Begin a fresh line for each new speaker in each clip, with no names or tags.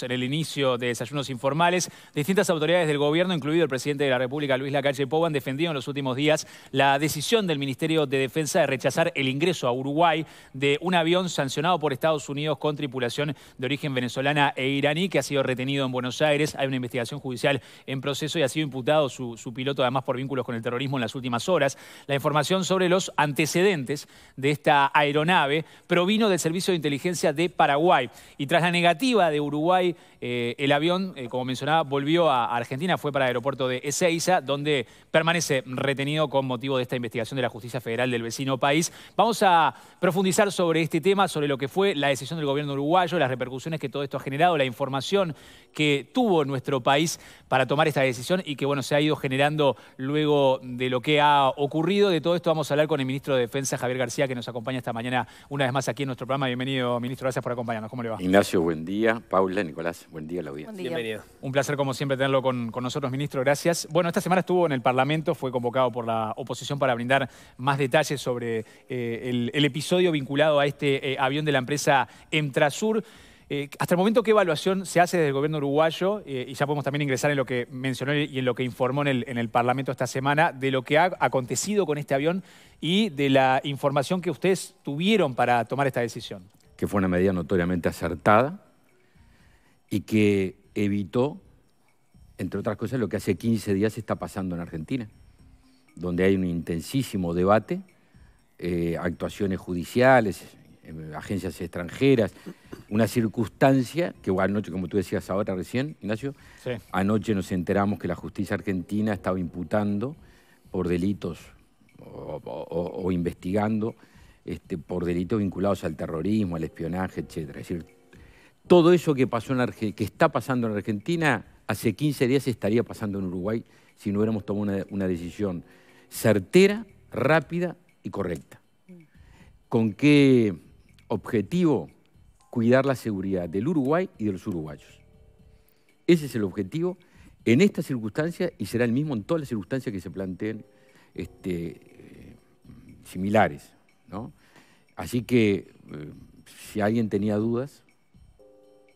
en el inicio de desayunos informales, distintas autoridades del gobierno, incluido el presidente de la República, Luis Lacalle Pou, han defendido en los últimos días la decisión del Ministerio de Defensa de rechazar el ingreso a Uruguay de un avión sancionado por Estados Unidos con tripulación de origen venezolana e iraní, que ha sido retenido en Buenos Aires. Hay una investigación judicial en proceso y ha sido imputado su, su piloto, además por vínculos con el terrorismo en las últimas horas. La información sobre los antecedentes de esta aeronave provino del Servicio de Inteligencia de Paraguay. Y tras la negativa de Uruguay, eh, el avión, eh, como mencionaba, volvió a Argentina, fue para el aeropuerto de Ezeiza, donde permanece retenido con motivo de esta investigación de la justicia federal del vecino país. Vamos a profundizar sobre este tema, sobre lo que fue la decisión del gobierno uruguayo, las repercusiones que todo esto ha generado, la información que tuvo nuestro país para tomar esta decisión y que bueno, se ha ido generando luego de lo que ha ocurrido. De todo esto vamos a hablar con el ministro de Defensa, Javier García, que nos acompaña esta mañana una vez más aquí en nuestro programa. Bienvenido, ministro, gracias por acompañarnos. ¿Cómo le va?
Ignacio, buen día. Paula, Nicolás, buen día la audiencia. Bienvenido.
Un placer como siempre tenerlo con, nosotros, ministro, gracias. Bueno, esta semana estuvo en el Parlamento, fue convocado por la oposición para brindar más detalles sobre eh, el, episodio vinculado a este eh, avión de la empresa EntraSur. Eh, hasta el momento, ¿qué evaluación se hace desde el gobierno uruguayo? y ya podemos también ingresar en lo que mencionó y en lo que informó en el, Parlamento esta semana de lo que ha acontecido con este avión y de la información que ustedes tuvieron para tomar esta decisión.
Que fue una medida notoriamente acertada, y que evitó, entre otras cosas, lo que hace 15 días está pasando en Argentina, donde hay un intensísimo debate, eh, actuaciones judiciales, em, agencias extranjeras, una circunstancia que anoche, como tú decías ahora recién, Ignacio, anoche nos enteramos que la justicia argentina estaba imputando por delitos o, investigando este, por delitos vinculados al terrorismo, al espionaje, etc. decir, todo eso que, pasó en que está pasando en Argentina hace 15 días estaría pasando en Uruguay si no hubiéramos tomado una, decisión certera, rápida y correcta. ¿Con qué objetivo? Cuidar la seguridad del Uruguay y de los uruguayos. Ese es el objetivo en esta circunstancia y será el mismo en todas las circunstancias que se planteen este, eh, similares. Así que eh, si alguien tenía dudas,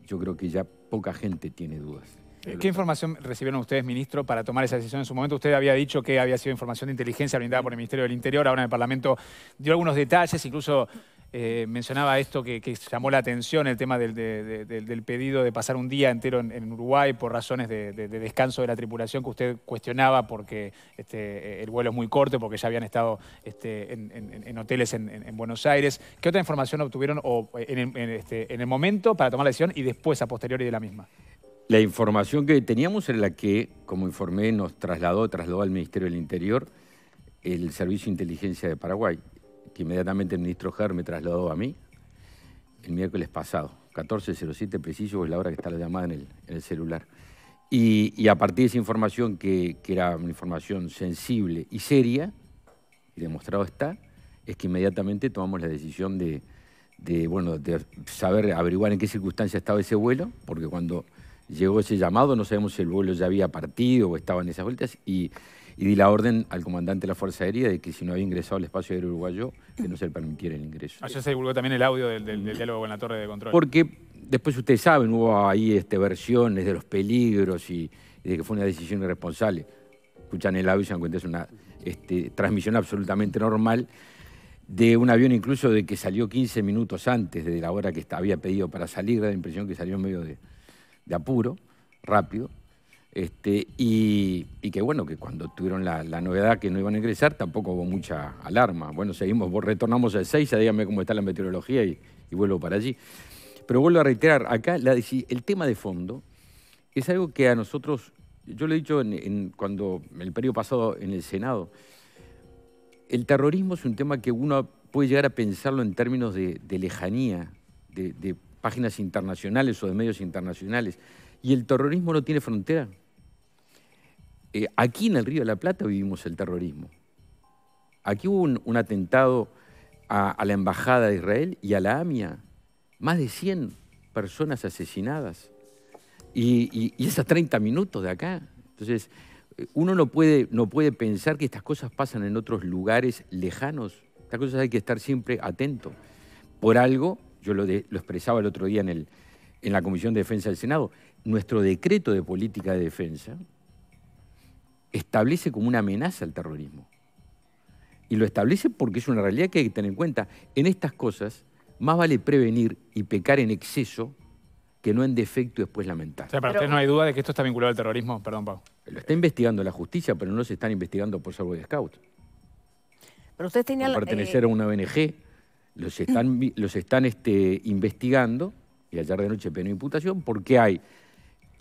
yo creo que ya poca gente tiene dudas.
Eh, ¿Qué información recibieron ustedes, ministro, para tomar esa decisión en su momento? Usted había dicho que había sido información de inteligencia brindada por el Ministerio del Interior, ahora en el Parlamento dio algunos detalles, incluso eh, mencionaba esto que, llamó la atención, el tema del, pedido de pasar un día entero en, Uruguay por razones de, descanso de la tripulación que usted cuestionaba porque este, eh, el vuelo es muy corto, porque ya habían estado este, en, hoteles en, Buenos Aires. ¿Qué otra información obtuvieron este, en, el, momento para tomar la decisión y después a posteriori de la
misma? La información que teníamos era la que, como informé, nos trasladó, trasladó al Ministerio del Interior el Servicio de Inteligencia de Paraguay, que inmediatamente el ministro Herr me trasladó a mí, el miércoles pasado, 14.07 preciso, es la hora que está la llamada en el, en el celular. Y, y, a partir de esa información, que, que, era una información sensible y seria, y demostrado está, es que inmediatamente tomamos la decisión de, de, bueno, de saber averiguar en qué circunstancia estaba ese vuelo, porque cuando llegó ese llamado no sabemos si el vuelo ya había partido o estaba en esas vueltas, y, y di la orden al comandante de la Fuerza Aérea de que si no había ingresado al espacio aéreo uruguayo, que no se le permitiera el ingreso. Allá se
divulgó también el audio del, diálogo con la torre de control. Porque
después ustedes saben, hubo ahí este, versiones de los peligros y, de que fue una decisión irresponsable. Escuchan el audio y se dan cuenta es una este, transmisión absolutamente normal de un avión incluso de que salió 15 minutos antes de la hora que había pedido para salir, da la impresión que salió en medio de apuro, rápido, este, y, que bueno, que cuando tuvieron la, novedad que no iban a ingresar, tampoco hubo mucha alarma. Bueno, seguimos, retornamos al 6, díganme cómo está la meteorología y, vuelvo para allí. Pero vuelvo a reiterar, acá el tema de fondo es algo que a nosotros, yo lo he dicho en, cuando el periodo pasado en el Senado, el terrorismo es un tema que uno puede llegar a pensarlo en términos de, lejanía, de páginas internacionales o de medios internacionales. Y el terrorismo no tiene frontera. Eh, aquí en el Río de la Plata vivimos el terrorismo. Aquí hubo un, atentado a, la Embajada de Israel y a la AMIA. Más de 100 personas asesinadas. Y, y, y esas 30 minutos de acá. Entonces, eh, uno no puede, no puede pensar que estas cosas pasan en otros lugares lejanos. Estas cosas hay que estar siempre atento. Por algo, yo lo, lo expresaba el otro día en, el, en la Comisión de Defensa del Senado, nuestro decreto de política de defensa establece como una amenaza al terrorismo. Y lo establece porque es una realidad que hay que tener en cuenta. En estas cosas, más vale prevenir y pecar en exceso que no en defecto y después lamentar. O sea, para usted no hay duda de que esto está vinculado al terrorismo, perdón, Pau. Lo está investigando la justicia, pero no se están investigando por salvo de Scout.
Pero usted tenía... pertenecer eh, a
una ONG, los están, los están este, investigando, y ayer de noche pena imputación, porque hay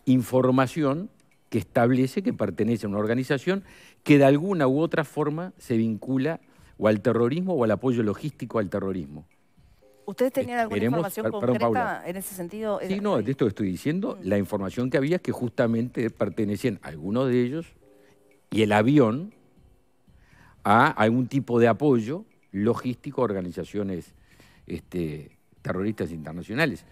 información que establece que pertenece a una organización que de alguna u otra forma se vincula o al terrorismo o al apoyo logístico al terrorismo.
¿Ustedes tenían alguna información ah, concreta en ese sentido? Sí,
no, de esto que estoy diciendo, mm. la información que había es que justamente pertenecían algunos de ellos y el avión a algún tipo de apoyo logístico a organizaciones este, terroristas internacionales.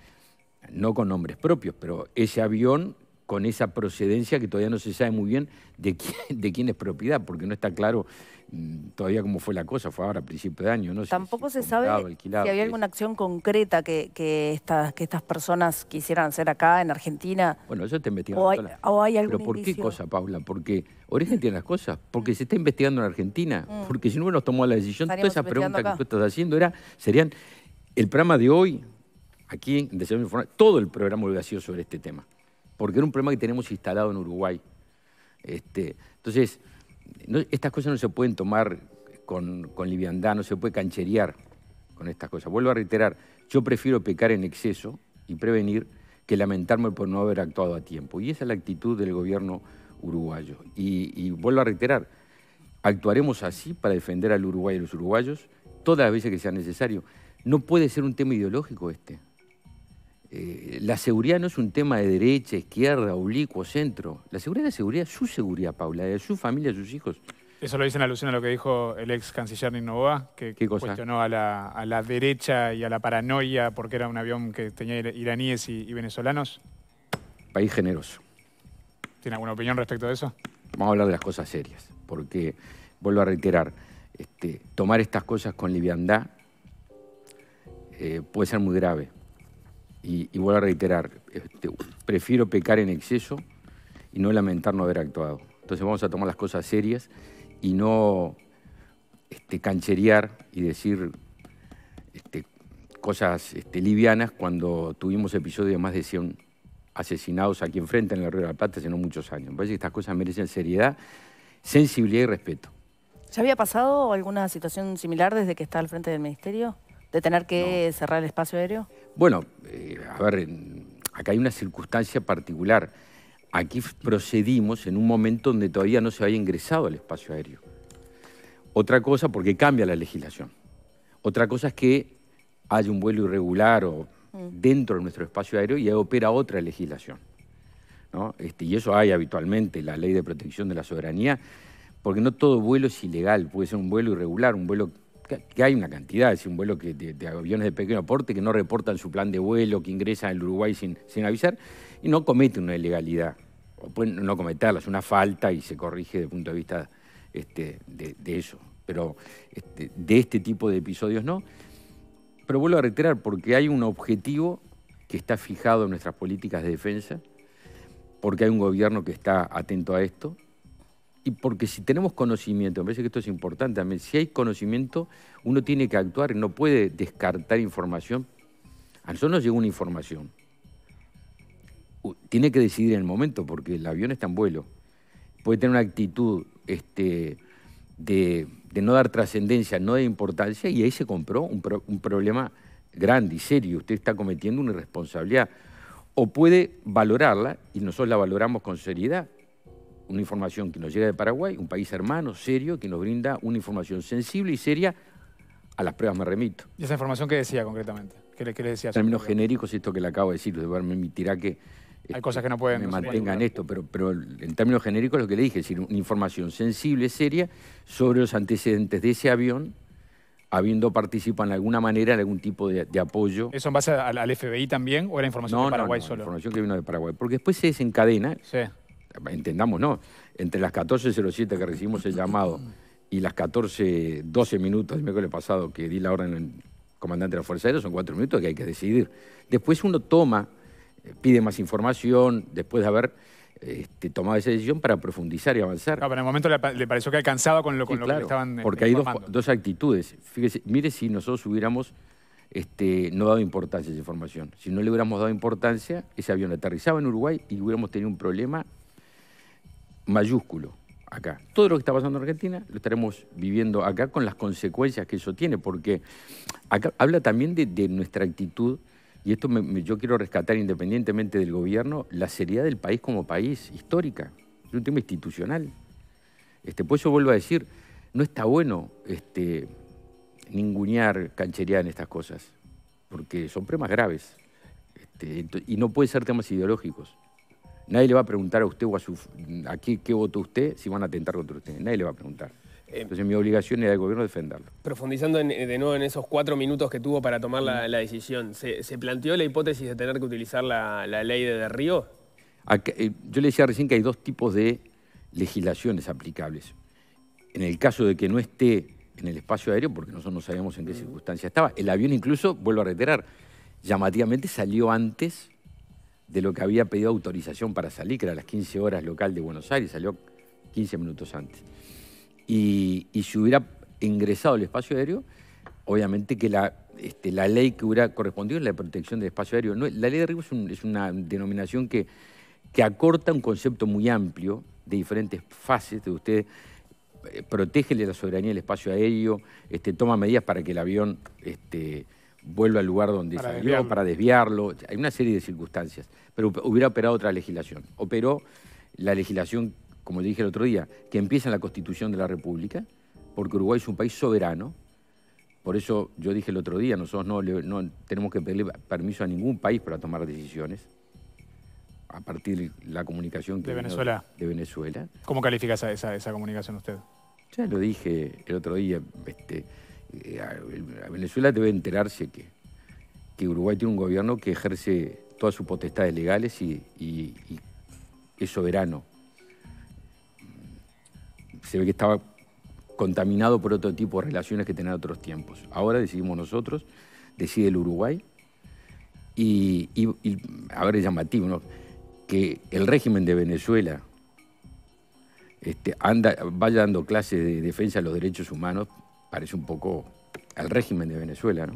No con nombres propios, pero ese avión con esa procedencia que todavía no se sabe muy bien de quién, de quién es propiedad, porque no está claro mm, todavía cómo fue la cosa, fue ahora a principio de año. ¿no? Tampoco se sabe si había alguna
acción concreta que, estas, personas quisieran hacer acá en Argentina.
Bueno, eso está investigando. hay,
Pero ¿por qué cosa,
Paula? Porque origen tiene las cosas, porque mm. se está investigando en Argentina, mm. porque si no nos tomó la decisión, todas esas preguntas que tú estás haciendo era, serían el programa de hoy, aquí en Desarrollo Informal, todo el programa hubiera sido sobre este tema porque era un problema que tenemos instalado en Uruguay. Este, entonces, estas cosas no se pueden tomar con, con liviandad, no se puede cancherear con estas cosas. Vuelvo a reiterar, yo prefiero pecar en exceso y prevenir que lamentarme por no haber actuado a tiempo. Y esa es la actitud del gobierno uruguayo. Y, y vuelvo a reiterar, actuaremos así para defender al Uruguay y a los uruguayos todas las veces que sea necesario. No puede ser un tema ideológico este. Eh, la seguridad no es un tema de derecha, izquierda, oblicuo, centro. La seguridad es seguridad, su seguridad, Paula, de su familia, de sus hijos.
Eso lo dicen en alusión a lo que dijo el ex canciller Ninovoa, que cuestionó a la, derecha y a la paranoia porque era un avión que tenía iraníes y, venezolanos.
País generoso.
¿Tiene alguna opinión respecto de eso?
Vamos a hablar de las cosas serias, porque, vuelvo a reiterar, este, tomar estas cosas con liviandad eh, puede ser muy grave. Y, vuelvo a reiterar, este, prefiero pecar en exceso y no lamentar no haber actuado. Entonces vamos a tomar las cosas serias y no este, cancherear y decir este, cosas este, livianas cuando tuvimos episodios de más de 100 asesinados aquí enfrente en el Río de la Plata hace no muchos años. Me parece que estas cosas merecen seriedad, sensibilidad y respeto.
¿Ya había pasado alguna situación similar desde que está al frente del ministerio? de tener que cerrar el espacio aéreo?
Bueno, eh, a ver, acá hay una circunstancia particular. Aquí procedimos en un momento donde todavía no se había ingresado al espacio aéreo. Otra cosa, porque cambia la legislación. Otra cosa es que hay un vuelo irregular mm. dentro de nuestro espacio aéreo y opera otra legislación. Este, y eso hay habitualmente, la ley de protección de la soberanía, porque no todo vuelo es ilegal, puede ser un vuelo irregular, un vuelo que hay una cantidad, es un vuelo que, de, aviones de pequeño porte que no reportan su plan de vuelo, que ingresan al Uruguay sin, avisar, y no comete una ilegalidad, o pueden no cometerla, es una falta y se corrige desde el punto de vista este, de, eso. Pero este, de este tipo de episodios no. Pero vuelvo a reiterar, porque hay un objetivo que está fijado en nuestras políticas de defensa, porque hay un gobierno que está atento a esto, y porque si tenemos conocimiento, me parece que esto es importante también, si hay conocimiento, uno tiene que actuar no puede descartar información. A nosotros nos llegó una información. Tiene que decidir en el momento, porque el avión está en vuelo. Puede tener una actitud este, de, no dar trascendencia, no de importancia, y ahí se compró un problema grande y serio. Usted está cometiendo una irresponsabilidad. O puede valorarla, y nosotros la valoramos con seriedad, una información que nos llega de Paraguay, un país hermano, serio, que nos brinda una información sensible y seria, a las pruebas me remito.
¿Y esa información qué decía concretamente? ¿Qué le, decía? En términos genéricos,
esto que le acabo de decir, me emitirá que... Hay cosas que no pueden... Me mantengan esto, pero, pero en términos genéricos lo que le dije, es decir, una información sensible, seria, sobre los antecedentes de ese avión, habiendo participado en alguna manera en algún tipo de, apoyo. ¿Eso en base al, FBI también o era información de Paraguay no, no, información que vino de Paraguay. Porque después se desencadena sí entendamos, no, entre las 14.07 que recibimos el llamado y las 14.12 minutos del miércoles pasado que di la orden al comandante de la Fuerza Aérea, son cuatro minutos que hay que decidir. Después uno toma, eh, pide más información, después de haber este, tomado esa decisión para profundizar y avanzar. pero en el momento le, pareció que alcanzaba con lo, con lo que estaban eh, Porque hay dos, actitudes. Fíjese, mire si nosotros hubiéramos este, no dado importancia a esa información. Si no le hubiéramos dado importancia, ese avión aterrizaba en Uruguay y hubiéramos tenido un problema mayúsculo acá. Todo lo que está pasando en Argentina lo estaremos viviendo acá con las consecuencias que eso tiene, porque acá habla también de, nuestra actitud, y esto yo quiero rescatar independientemente del gobierno, la seriedad del país como país, histórica, es un tema institucional. Este, por eso vuelvo a decir, no está bueno este, ningunear, canchería en estas cosas, porque son problemas graves este, y no pueden ser temas ideológicos. Nadie le va a preguntar a usted o a su a qué, votó usted si van a atentar contra usted. Nadie le va a preguntar. Eh, Entonces mi obligación era el gobierno defenderlo.
Profundizando de nuevo en esos cuatro minutos que tuvo para tomar la, decisión, ¿se, planteó la hipótesis de tener que utilizar la, ley de, derribo?
Río? Eh, yo le decía recién que hay dos tipos de legislaciones aplicables. En el caso de que no esté en el espacio aéreo, porque nosotros no sabíamos en qué circunstancia estaba, el avión incluso, vuelvo a reiterar, llamativamente salió antes de lo que había pedido autorización para salir, que era a las 15 horas local de Buenos Aires, salió 15 minutos antes. Y, si hubiera ingresado al espacio aéreo, obviamente que la, este, la ley que hubiera correspondido es la de protección del espacio aéreo. No, la ley de Ribo es, una denominación que, que acorta un concepto muy amplio de diferentes fases de usted eh, protégele la soberanía del espacio aéreo, este, toma medidas para que el avión este, vuelve al lugar donde para salió, para desviarlo. Hay una serie de circunstancias. Pero hubiera operado otra legislación. Operó la legislación, como le dije el otro día, que empieza en la Constitución de la República, porque Uruguay es un país soberano. Por eso yo dije el otro día, nosotros no, tenemos que pedirle permiso a ningún país para tomar decisiones a partir de la comunicación que de Venezuela. De Venezuela. ¿Cómo califica
esa, esa comunicación usted?
Ya lo dije el otro día. Este, eh, a Venezuela debe enterarse que, que Uruguay tiene un gobierno que ejerce todas sus potestades legales y, es soberano. Mm, se ve que estaba contaminado por otro tipo de relaciones que tenía otros tiempos. Ahora decidimos nosotros, decide el Uruguay, y, ahora es llamativo, que el régimen de Venezuela este, vaya dando clases de defensa de los derechos humanos parece un poco al régimen de Venezuela, ¿no?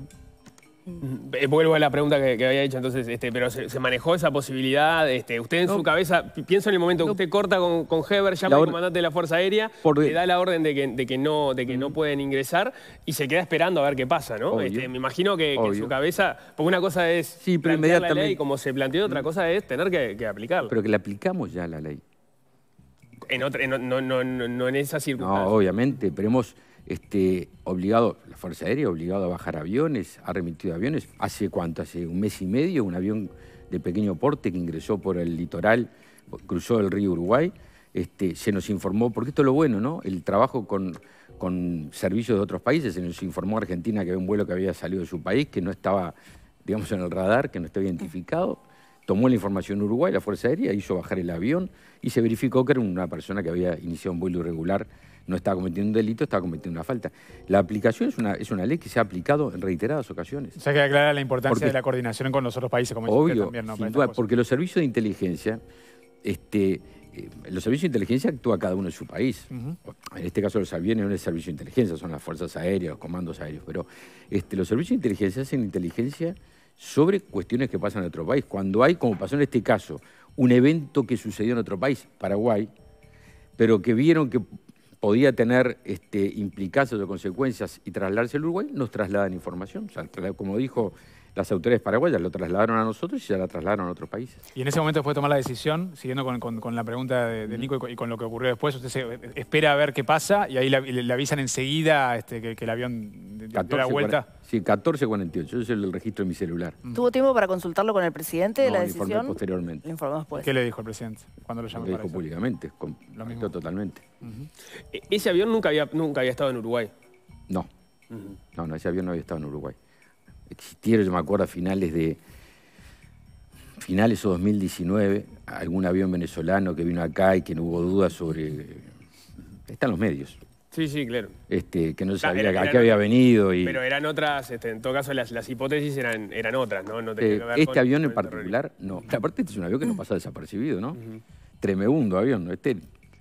Eh, vuelvo a la pregunta que, había hecho entonces, este, pero se, manejó esa posibilidad. Este, usted en su cabeza, pienso en el momento que usted corta con, con Heber, llama al comandante de la Fuerza Aérea, le da la orden de que, no, de que no mm. pueden ingresar y se queda esperando a ver qué pasa, ¿no? Este, me imagino que, en su cabeza, porque una cosa es sí, la ley como se planteó, otra mm. cosa es tener que, que aplicarla.
Pero que la aplicamos ya la ley. En otra, no, no, en esa circunstancia. No, obviamente, pero hemos este, obligado, la Fuerza Aérea obligado a bajar aviones, ha remitido aviones. ¿Hace cuánto? Hace un mes y medio, un avión de pequeño porte que ingresó por el litoral, cruzó el río Uruguay. Este, se nos informó, porque esto es lo bueno, ¿no? El trabajo con, con servicios de otros países, se nos informó a Argentina que había un vuelo que había salido de su país, que no estaba, digamos, en el radar, que no estaba identificado. Tomó la información Uruguay, la Fuerza Aérea, hizo bajar el avión y se verificó que era una persona que había iniciado un vuelo irregular no está cometiendo un delito, está cometiendo una falta. La aplicación es una, es una ley que se ha aplicado en reiteradas ocasiones. O
sea, que aclara la importancia de la coordinación con los otros países, como obvio, también,
porque los servicios de inteligencia, este, eh, los servicios de inteligencia actúa cada uno en su país. En este caso los aviones no es el servicio de inteligencia, son las fuerzas aéreas, los comandos aéreos, pero este, los servicios de inteligencia hacen inteligencia sobre cuestiones que pasan en otro país. Cuando hay, como pasó en este caso, un evento que sucedió en otro país, Paraguay, pero que vieron que podía tener este, implicaciones o consecuencias y trasladarse al Uruguay, nos trasladan información. como dijo las autoridades paraguayas lo trasladaron a nosotros y ya la trasladaron a otros países.
Y en ese momento fue de tomar la decisión, siguiendo con, la pregunta de, Nico y con, lo que ocurrió después, usted se, espera a ver qué pasa y ahí le avisan enseguida este, que, el avión
dio la vuelta. sí, 1448, es el registro de mi celular.
¿Tuvo tiempo para consultarlo con el presidente de la decisión?
posteriormente. ¿Qué le dijo el presidente cuando lo llamó? Lo dijo públicamente, lo comentó totalmente. E-, ¿Ese avión
nunca había, nunca había estado en Uruguay?
No. No, no, ese avión no había estado en Uruguay existieron, yo me acuerdo, a finales de finales o 2019, algún avión venezolano que vino acá y que no hubo dudas sobre... Están los medios. Sí, sí, claro. Este, que no sabía a qué había venido. Y... Pero
eran otras, este, en todo caso las, las hipótesis eran, eran otras, ¿no? Eh, este avión
en particular, no. Aparte este es un avión que no pasa desapercibido, ¿no? Tremendo avión, ¿no? Este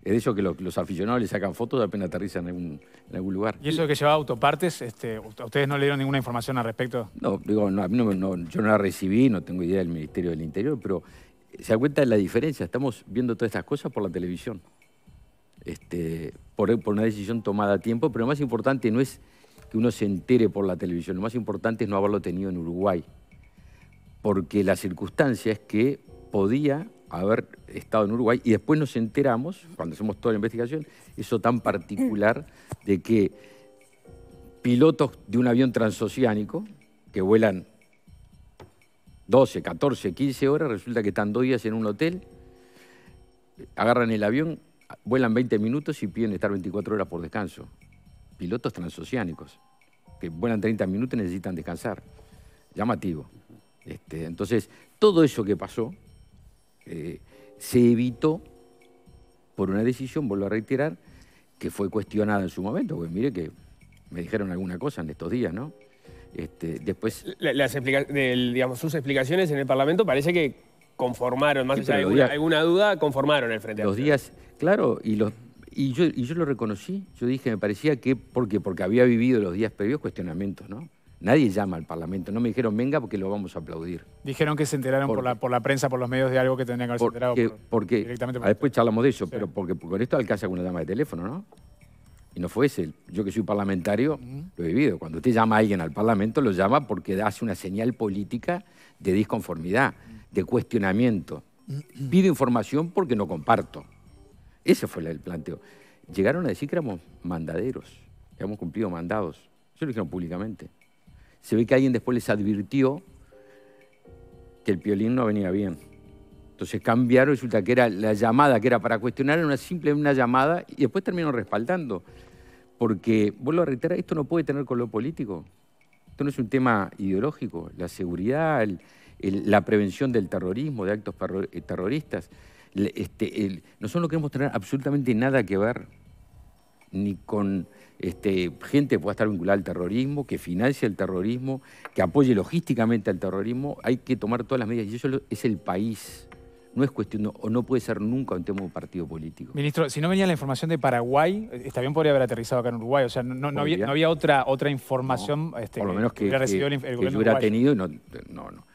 es de eso que los, aficionados le sacan fotos apenas aterrizan en, algún lugar.
¿Y eso de que llevaba autopartes? Este, ustedes no le dieron ninguna información al respecto?
No, digo, yo no la recibí, no tengo idea del Ministerio del Interior, pero eh, se da cuenta de la diferencia. Estamos viendo todas estas cosas por la televisión. Este, por, por una decisión tomada a tiempo, pero lo más importante no es que uno se entere por la televisión, lo más importante es no haberlo tenido en Uruguay, porque la circunstancia es que podía haber estado en Uruguay y después nos enteramos, cuando hacemos toda la investigación, eso tan particular de que pilotos de un avión transoceánico que vuelan 12, 14, 15 horas, resulta que están dos días en un hotel, agarran el avión, vuelan 20 minutos y piden estar 24 horas por descanso. Pilotos transoceánicos que vuelan 30 minutos y necesitan descansar. Llamativo. Este, entonces, todo eso que pasó, eh, se evitó por una decisión, vuelvo a reiterar, que fue cuestionada en su momento, porque mire que me dijeron alguna cosa en estos días, ¿no? Este, después...
Las sus explicaciones en el Parlamento parece que conformaron, más allá alguna, duda, conformaron el Frente Los
días, claro, y, los, y, yo, y yo lo reconocí, yo dije, me parecía que, Porque había vivido los días previos cuestionamientos, ¿no? Nadie llama al Parlamento. No me dijeron, venga, porque lo vamos a aplaudir.
Dijeron que se enteraron por, la, prensa, por los medios de algo que tendrían que haberse enterado. Por,
porque, después charlamos de eso, pero porque, con esto alcanza alguna llama de teléfono, ¿no? Y no fue ese. Yo que soy parlamentario, lo he vivido. Cuando usted llama a alguien al Parlamento, lo llama porque hace una señal política de disconformidad, de cuestionamiento. Pido información porque no comparto. Ese fue el planteo. Llegaron a decir que éramos mandaderos, que habíamos cumplido mandados. Eso lo dijeron públicamente. Se ve que alguien después les advirtió que el piolín no venía bien. Entonces cambiaron, resulta que era la llamada que era para cuestionar, era una simple una llamada y después terminaron respaldando. Porque, vuelvo a reiterar, esto no puede tener color político. Esto no es un tema ideológico. La seguridad, la prevención del terrorismo, de actos eh, terroristas, este, nosotros no queremos tener absolutamente nada que ver ni con este, gente que pueda estar vinculada al terrorismo, que financie el terrorismo, que apoye logísticamente al terrorismo. Hay que tomar todas las medidas. Y eso es el país. No es cuestión, o no puede ser nunca un tema de partido político.
Ministro, si no venía la información de Paraguay, está bien podría haber aterrizado acá en Uruguay. O sea, no, había, otra, otra información este, por lo menos que, hubiera, el, tenido.
no, no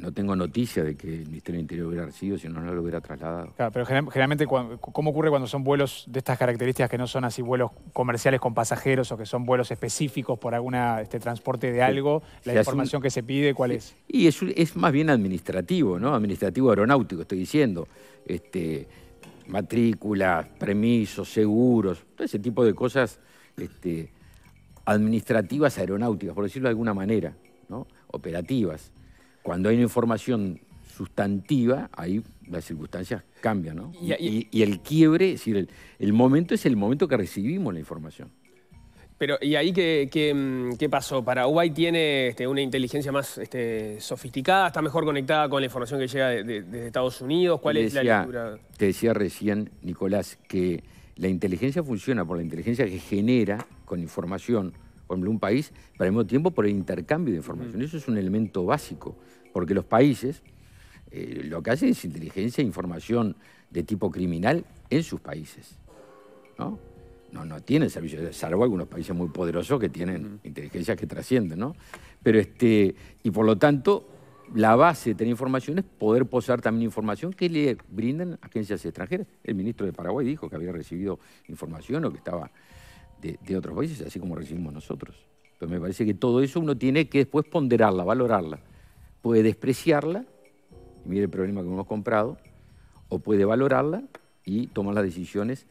no tengo noticia de que el Ministerio del Interior hubiera recibido, si no, no lo hubiera trasladado.
Claro, pero generalmente, ¿cómo ocurre cuando son vuelos de estas características que no son así vuelos comerciales con pasajeros o que son vuelos específicos por algún este, transporte de algo? ¿La información
que se pide cuál es? Y es, más bien administrativo, ¿no? Administrativo aeronáutico, estoy diciendo. Este, matrículas, permisos, seguros, todo ese tipo de cosas este, administrativas aeronáuticas, por decirlo de alguna manera, ¿no? Operativas cuando hay una información sustantiva, ahí las circunstancias cambian, ¿no? Y, el quiebre, es decir, el, momento es el momento que recibimos la información.
Pero, ¿y ahí qué, qué, mm, qué pasó? ¿Paraguay tiene este, una inteligencia más este, sofisticada? ¿Está mejor conectada con la información que llega desde Estados Unidos? ¿Cuál es la lectura?
Te decía recién, Nicolás, que la inteligencia funciona por la inteligencia que genera con información por ejemplo, un país, para el mismo tiempo por el intercambio de información. Mm. Eso es un elemento básico, porque los países eh, lo que hacen es inteligencia e información de tipo criminal en sus países. ¿no? No, no tienen servicios, salvo algunos países muy poderosos que tienen mm. inteligencias que trascienden. ¿no? Pero este, y por lo tanto, la base de tener información es poder posar también información que le brindan agencias extranjeras. El ministro de Paraguay dijo que había recibido información o que estaba de, otros países, así como recibimos nosotros. Pero me parece que todo eso uno tiene que después ponderarla, valorarla. Puede despreciarla, mire el problema que hemos comprado, o puede valorarla y tomar las decisiones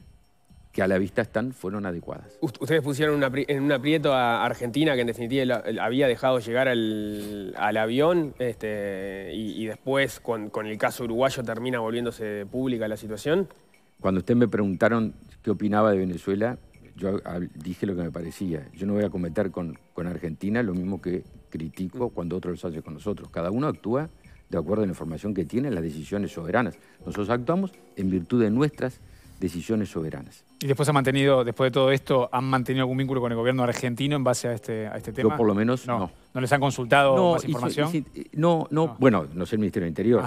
que a la vista están fueron adecuadas.
Ustedes pusieron en un aprieto a Argentina, que en definitiva había dejado llegar al, avión, este, y, después con, con, el caso uruguayo termina volviéndose
pública la situación. Cuando ustedes me preguntaron qué opinaba de Venezuela, yo dije lo que me parecía. Yo no voy a cometer con, Argentina lo mismo que critico mm. cuando otros lo hace con nosotros. Cada uno actúa de acuerdo a la información que tiene, las decisiones soberanas. Nosotros actuamos en virtud de nuestras decisiones soberanas.
¿Y después ha mantenido, después de todo esto, han mantenido algún vínculo con el gobierno argentino en base a este, este tema? Yo por lo menos no. ¿No, les han consultado más información?
Eh, no, no, bueno, no sé el Ministerio del Interior.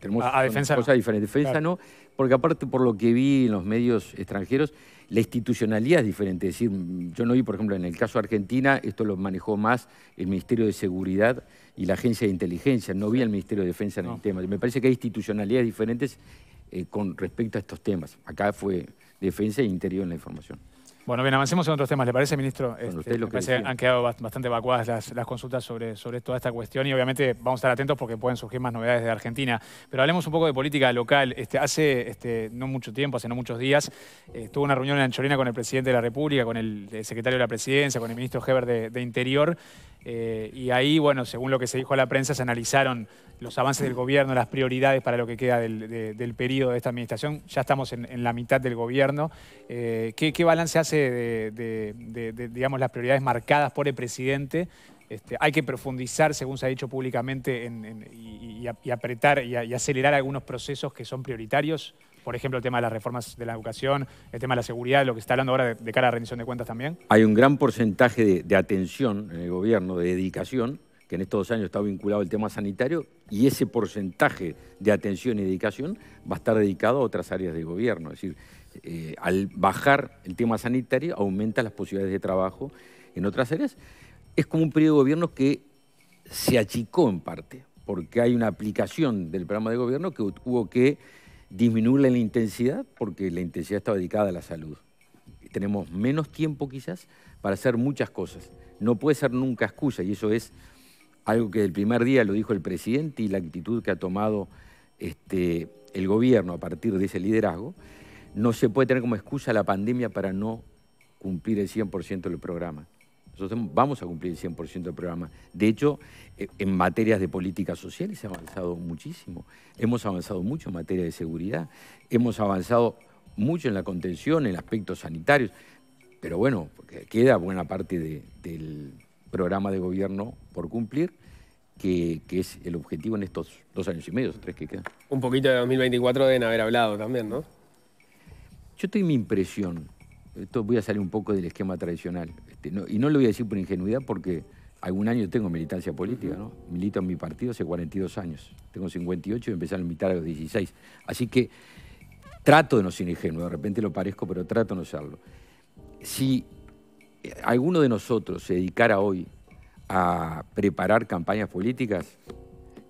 Tenemos a, defensa cosas diferentes. Defensa no, porque aparte por lo que vi en los medios extranjeros, la institucionalidad es diferente. Es decir, yo no vi, por ejemplo, en el caso de Argentina, esto lo manejó más el Ministerio de Seguridad y la Agencia de Inteligencia, no vi al Ministerio de Defensa en el tema. Me parece que hay institucionalidades diferentes eh, con respecto a estos temas. Acá fue defensa e interior en la información.
Bueno, bien, avancemos en otros temas, ¿le parece, ministro? Este, me parece han quedado bastante evacuadas las, consultas sobre, toda esta cuestión y obviamente vamos a estar atentos porque pueden surgir más novedades de Argentina. Pero hablemos un poco de política local. Este, hace este, no mucho tiempo, hace no muchos días, eh, una reunión en Anchorena con el presidente de la República, con el, secretario de la Presidencia, con el ministro Heber de Interior. Eh, y ahí, bueno, según lo que se dijo a la prensa, se analizaron los avances del gobierno, las prioridades para lo que queda del, periodo de esta administración. Ya estamos en, la mitad del gobierno. Eh, ¿qué, balance hace de, digamos, las prioridades marcadas por el presidente? Este, hay que profundizar, según se ha dicho públicamente, y, apretar y acelerar algunos procesos que son prioritarios por ejemplo, el tema de las reformas de la educación, el tema de la seguridad, lo que está hablando ahora de, cara a rendición de cuentas también?
Hay un gran porcentaje de, atención en el gobierno, de dedicación, que en estos dos años está vinculado al tema sanitario, y ese porcentaje de atención y dedicación va a estar dedicado a otras áreas del gobierno. Es decir, eh, al bajar el tema sanitario, aumenta las posibilidades de trabajo en otras áreas. Es como un periodo de gobierno que se achicó en parte, porque hay una aplicación del programa de gobierno que hubo que Disminuye la intensidad porque la intensidad está dedicada a la salud. Tenemos menos tiempo quizás para hacer muchas cosas. No puede ser nunca excusa y eso es algo que el primer día lo dijo el presidente y la actitud que ha tomado este, el gobierno a partir de ese liderazgo. No se puede tener como excusa la pandemia para no cumplir el 100% del programa. Nosotros vamos a cumplir el 100% del programa. De hecho, eh, en materias de políticas sociales se ha avanzado muchísimo. Hemos avanzado mucho en materia de seguridad. Hemos avanzado mucho en la contención, en aspectos sanitarios. Pero bueno, queda buena parte del programa de gobierno por cumplir. Que, que, es el objetivo en estos dos años y medio, tres que quedan.
Un poquito de 2024 deben haber hablado también, ¿no?
Yo tengo mi impresión esto voy a salir un poco del esquema tradicional, este, y no lo voy a decir por ingenuidad porque algún año tengo militancia política, ¿no? Milito en mi partido hace 42 años, tengo 58 y empecé a militar a los 16. Así que trato de no ser ingenuo, de repente lo parezco, pero trato de no serlo. Si eh, alguno de nosotros se dedicara hoy a preparar campañas políticas,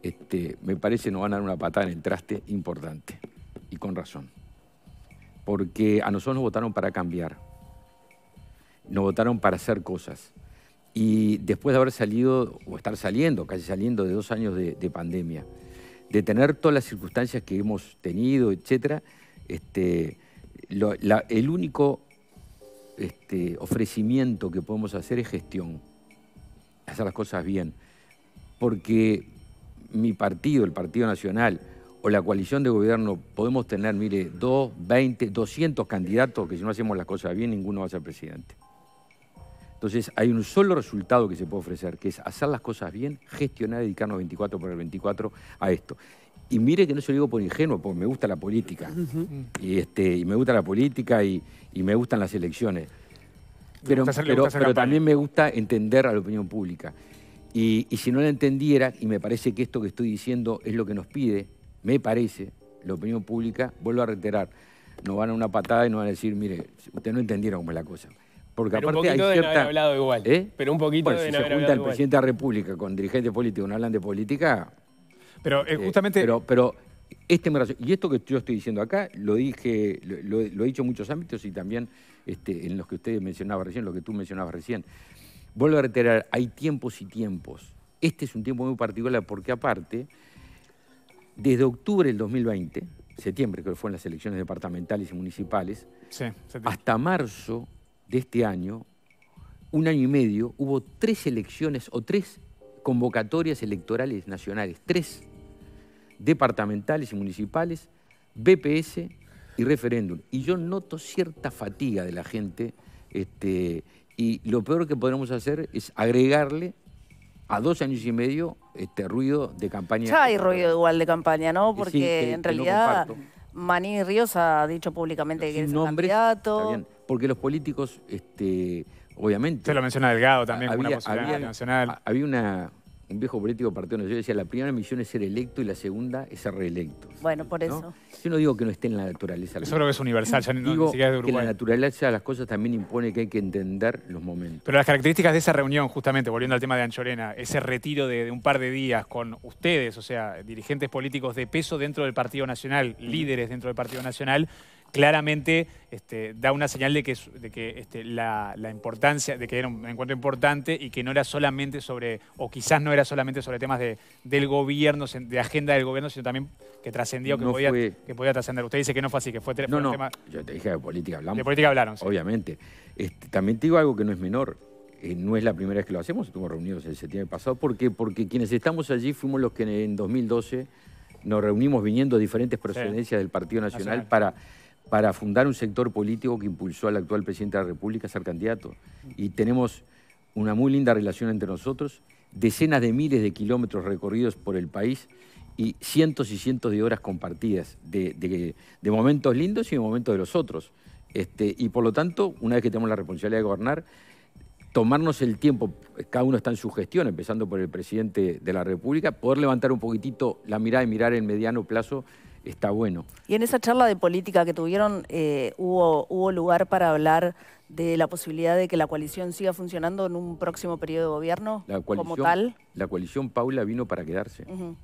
este, me parece nos van a dar una patada en el traste importante, y con razón porque a nosotros nos votaron para cambiar, nos votaron para hacer cosas. Y después de haber salido, o estar saliendo, casi saliendo de dos años de, pandemia, de tener todas las circunstancias que hemos tenido, etcétera, este, el único este, ofrecimiento que podemos hacer es gestión, hacer las cosas bien, porque mi partido, el Partido Nacional, o la coalición de gobierno podemos tener, mire, dos, 20, 200 candidatos, que si no hacemos las cosas bien, ninguno va a ser presidente. Entonces, hay un solo resultado que se puede ofrecer, que es hacer las cosas bien, gestionar, dedicarnos 24 por el 24 a esto. Y mire que no se lo digo por ingenuo, porque me gusta la política. y, este, me gusta la política y, me gustan las elecciones. Pero, pero, también me gusta entender a la opinión pública. y si no la entendiera, y me parece que esto que estoy diciendo es lo que nos pide me parece, la opinión pública, vuelvo a reiterar, nos van a una patada y nos van a decir, mire, usted no entendieron cómo es la cosa. Porque pero un poquito hay hablado
igual. ¿Eh? Pero un poquito si se junta el presidente
de la República con dirigentes políticos, no hablan de política. Pero eh, eh, justamente. pero, este y esto que yo estoy diciendo acá, lo dije, lo, he dicho en muchos ámbitos y también este, en los que ustedes mencionaba recién, lo que tú mencionabas recién. Vuelvo a reiterar, hay tiempos y tiempos. Este es un tiempo muy particular porque aparte desde octubre del 2020, septiembre que que fueron las elecciones departamentales y municipales, hasta marzo de este año, un año y medio, hubo tres elecciones o tres convocatorias electorales nacionales, tres departamentales y municipales, BPS y referéndum. Y yo noto cierta fatiga de la gente este, y lo peor que podremos hacer es agregarle a dos años y medio este ruido de campaña. Ya hay
ruido igual de campaña, ¿no? Porque en realidad Maní Ríos ha dicho públicamente que es ser candidato.
porque los políticos, este, obviamente... Usted lo menciona Delgado también, una posibilidad nacional. Había una, un viejo político partido yo decía, la primera misión es ser electo y la segunda es ser reelecto.
Bueno, por eso.
Yo no digo que no esté en la naturaleza. Eso creo que es universal, ya digo de que la naturaleza de las cosas también impone que hay que entender los momentos. Pero las características
de esa reunión, justamente, volviendo al tema de Anchorena, ese retiro de un par de días con ustedes, o sea, dirigentes políticos de peso dentro del Partido Nacional, líderes dentro del Partido Nacional, claramente este, da una señal de que, este, la, importancia, de que era un encuentro importante y que no era solamente sobre, o quizás no era solamente sobre temas de, del gobierno, de agenda del gobierno, sino también que trascendió, que, podía, trascender. Usted dice que no fue así, que fue, no, no.
Yo te dije de política hablamos. De política hablaron, Obviamente. Este, también te digo algo que no es menor. Eh, no es la primera vez que lo hacemos, estuvimos reunidos el septiembre pasado. ¿Por Porque quienes estamos allí fuimos los que en 2012 nos reunimos viniendo de diferentes procedencias del Partido Nacional. para para fundar un sector político que impulsó al actual presidente de la República a ser candidato. Y tenemos una muy linda relación entre nosotros, decenas de miles de kilómetros recorridos por el país y cientos y cientos de horas compartidas, de, momentos lindos y de momentos de los otros. Este, y por lo tanto, una vez que tenemos la responsabilidad de gobernar, tomarnos el tiempo, cada uno está en su gestión, empezando por el presidente de la República, poder levantar un poquitito la mirada y mirar el mediano plazo está bueno.
Y en esa charla de política que tuvieron, eh, hubo, lugar para hablar de la posibilidad de que la coalición siga funcionando en un próximo periodo de gobierno como tal?
La coalición Paula vino para quedarse.
Uh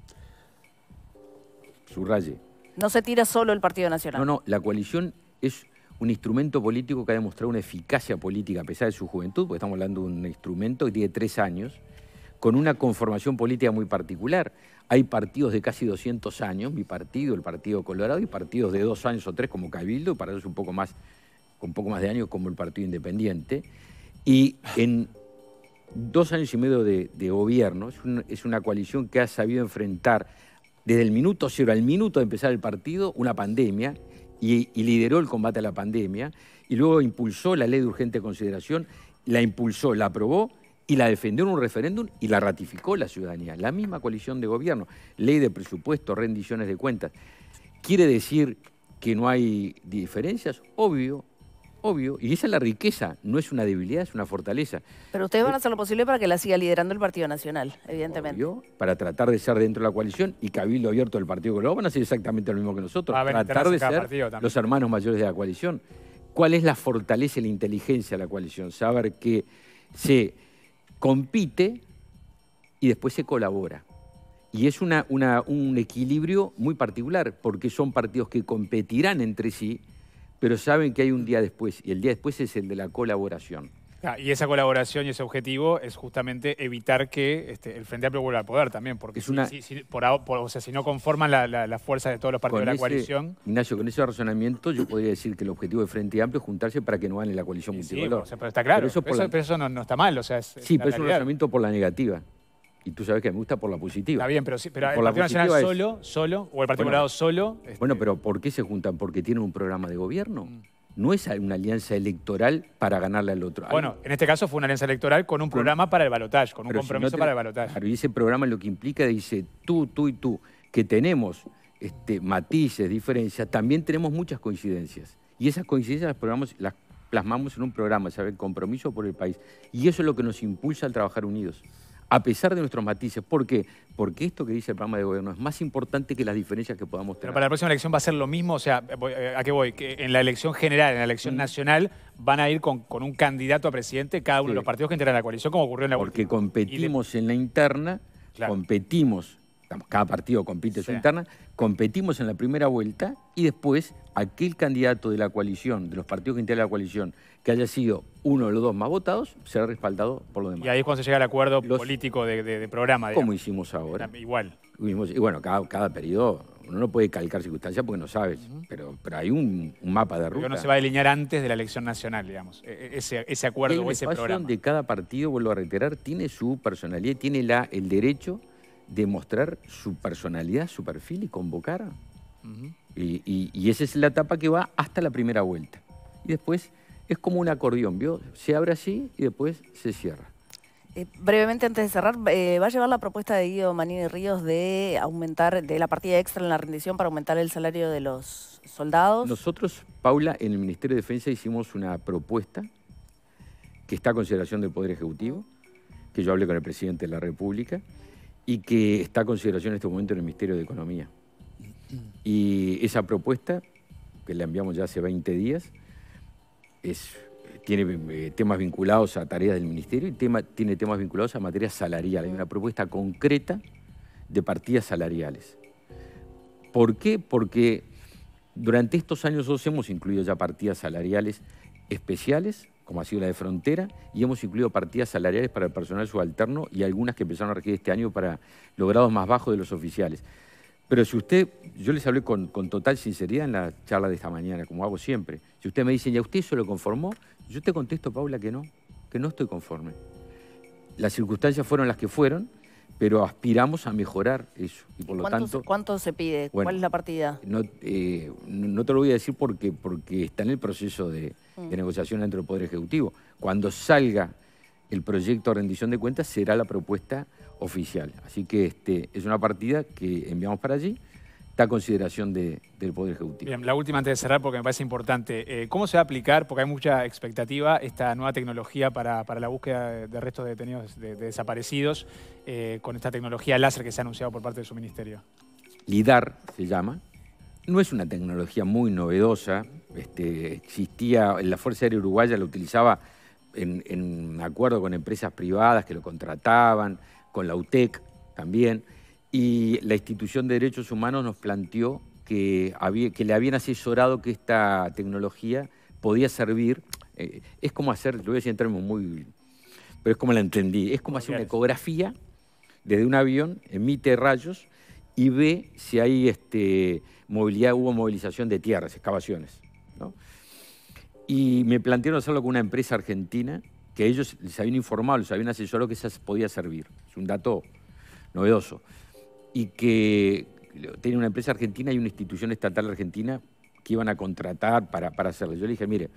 No se tira solo el Partido Nacional. No, no,
la coalición es un instrumento político que ha demostrado una eficacia política a pesar de su juventud, porque estamos hablando de un instrumento que tiene tres años, con una conformación política muy particular. Hay partidos de casi 200 años, mi partido, el Partido Colorado, y partidos de dos años o tres como Cabildo, para ellos un poco más, con poco más de años como el Partido Independiente. Y en dos años y medio de, gobierno, es, una coalición que ha sabido enfrentar desde el minuto cero al minuto de empezar el partido una pandemia y, lideró el combate a la pandemia y luego impulsó la ley de urgente consideración, la impulsó, la aprobó y la defendió en un referéndum y la ratificó la ciudadanía. La misma coalición de gobierno, ley de presupuesto, rendiciones de cuentas. ¿Quiere decir que no hay diferencias? Obvio, obvio. Y esa es la riqueza, no es una debilidad, es una fortaleza.
Pero ustedes van a eh, hacer lo posible para que la siga liderando el Partido Nacional, evidentemente.
para tratar de ser dentro de la coalición y Cabildo Abierto del Partido Colorado van a hacer exactamente lo mismo que nosotros. A tratar de ser los hermanos mayores de la coalición. ¿Cuál es la fortaleza y la inteligencia de la coalición? Saber que se compite y después se colabora. Y es un equilibrio muy particular, porque son partidos que competirán entre sí, pero saben que hay un día después, y el día después es el de la colaboración.
Ah, y esa colaboración y ese objetivo es justamente evitar que este, el Frente Amplio vuelva al poder también, porque si, si no conforman la, fuerzas fuerza de todos los partidos de la coalición...
Ignacio, con ese razonamiento yo podría decir que el objetivo del Frente Amplio es juntarse para que no gane la coalición multicolor. Sí, pero está claro, pero
eso, no, está mal. O sea, sí, pero es un
razonamiento por la negativa. Y tú sabes que me gusta por la positiva. Está bien, pero, sí, pero el Partido Nacional solo,
solo, o el Partido bueno,
solo... Bueno, este pero ¿por qué se juntan? ¿Porque tienen un programa de gobierno? Mm no es una alianza electoral para ganarla al otro. Bueno,
en este caso fue una alianza electoral con un programa para el balotaje, con un compromiso para el balotaje. Claro,
y ese programa lo que implica dice tú, tú y tú, que tenemos este, matices, diferencias, también tenemos muchas coincidencias. Y esas coincidencias las, las plasmamos en un programa, ¿sabe? Compromiso por el país. Y eso es lo que nos impulsa al trabajar unidos a pesar de nuestros matices. ¿Por qué? Porque esto que dice el programa de gobierno es más importante que las diferencias que podamos tener. Pero para
la próxima elección va a ser lo mismo, o sea, eh, ¿a qué voy? Que en la elección general, en la elección nacional, van a ir con, un candidato a
presidente cada uno de los partidos que integran la coalición, como ocurrió en la Porque competimos en la interna, competimos, cada partido compite su interna, competimos en la primera vuelta y después aquel candidato de la coalición, de los partidos que integran la coalición, que haya sido uno de los dos más votados será respaldado por los demás. Y ahí es
cuando se llega al acuerdo político de, programa. Como
hicimos ahora. Igual. Y bueno, cada, periodo uno no puede calcar circunstancias porque no sabes, pero, pero hay un, mapa de ruta. Pero no se va a
delinear antes de la elección nacional, digamos, e, e, ese,
ese acuerdo o ese programa. de cada partido, vuelvo a reiterar, tiene su personalidad, tiene la, el derecho de mostrar su personalidad, su perfil y convocar. y esa es la etapa que va hasta la primera vuelta. Y después es como un acordeón, ¿vio? Se abre así y después se cierra.
Eh, brevemente antes de cerrar, eh, ¿va a llevar la propuesta de Guido Manini Ríos de aumentar, de la partida extra en la rendición para aumentar el salario de los soldados?
Nosotros, Paula, en el Ministerio de Defensa hicimos una propuesta que está a consideración del Poder Ejecutivo, que yo hablé con el Presidente de la República y que está a consideración en este momento en el Ministerio de Economía. Y esa propuesta, que la enviamos ya hace 20 días, es, tiene eh, temas vinculados a tareas del ministerio y tiene temas vinculados a materia salarial. Hay una propuesta concreta de partidas salariales. ¿Por qué? Porque durante estos años hemos incluido ya partidas salariales especiales, como ha sido la de frontera, y hemos incluido partidas salariales para el personal subalterno y algunas que empezaron a regir este año para los grados más bajos de los oficiales. Pero si usted, yo les hablé con, total sinceridad en la charla de esta mañana, como hago siempre. Si usted me dice, ¿ya usted eso lo conformó? Yo te contesto, Paula, que no, que no estoy conforme. Las circunstancias fueron las que fueron, pero aspiramos a mejorar eso. Y por lo cuánto, tanto,
¿Cuánto se pide? ¿Cuál es la partida?
Eh, no, no, te lo voy a decir porque, porque está en el proceso de, mm. negociación dentro del Poder Ejecutivo. Cuando salga el proyecto de rendición de cuentas será la propuesta oficial. Así que este, es una partida que enviamos para allí está consideración del Poder Ejecutivo.
Bien, la última antes de cerrar porque me parece importante. Eh, ¿Cómo se va a aplicar, porque hay mucha expectativa, esta nueva tecnología para, la búsqueda de restos de detenidos de, desaparecidos eh, con esta tecnología láser que se ha anunciado por parte de su ministerio?
LIDAR se llama. No es una tecnología muy novedosa. Este, existía, la Fuerza Aérea Uruguaya la utilizaba en, acuerdo con empresas privadas que lo contrataban, con la UTEC también, y la institución de derechos humanos nos planteó que, le habían asesorado que esta tecnología podía servir, eh, es como hacer, lo voy a decir en términos muy, pero es como la entendí, es como hacer una ecografía desde un avión, emite rayos y ve si hay este, movilidad, hubo movilización de tierras, excavaciones. ¿no? Y me plantearon hacerlo con una empresa argentina que ellos les habían informado, les habían asesorado que se podía servir. Es un dato novedoso. Y que tiene una empresa argentina y una institución estatal argentina que iban a contratar para, para hacerlo. Yo le dije, mire,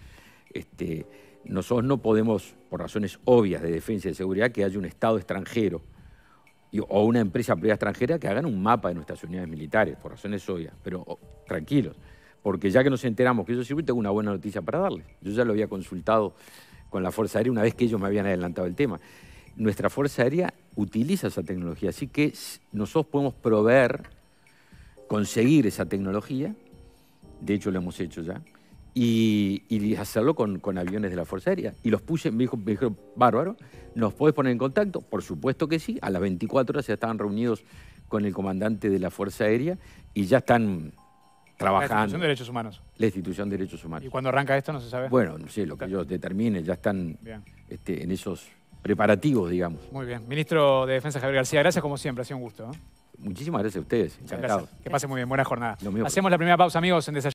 este, nosotros no podemos, por razones obvias de defensa y de seguridad, que haya un Estado extranjero o una empresa privada extranjera que hagan un mapa de nuestras unidades militares, por razones obvias, pero oh, tranquilos porque ya que nos enteramos que eso sirve, tengo una buena noticia para darles. Yo ya lo había consultado con la Fuerza Aérea una vez que ellos me habían adelantado el tema. Nuestra Fuerza Aérea utiliza esa tecnología, así que nosotros podemos proveer, conseguir esa tecnología, de hecho lo hemos hecho ya, y, hacerlo con, aviones de la Fuerza Aérea. Y los puse, me dijo, bárbaro, ¿nos puedes poner en contacto? Por supuesto que sí, a las 24 horas ya estaban reunidos con el comandante de la Fuerza Aérea y ya están trabajando. La institución de derechos humanos. La institución de derechos humanos. ¿Y
cuando arranca esto no se sabe? Bueno, no
sé, lo que yo determine, ya están este, en esos preparativos, digamos.
Muy bien. Ministro de Defensa Javier García, gracias como siempre, ha sido un gusto. ¿eh?
Muchísimas gracias a ustedes, gracias,
Que pase muy bien, buena jornada. Hacemos la primera pausa, amigos, en Desayuno.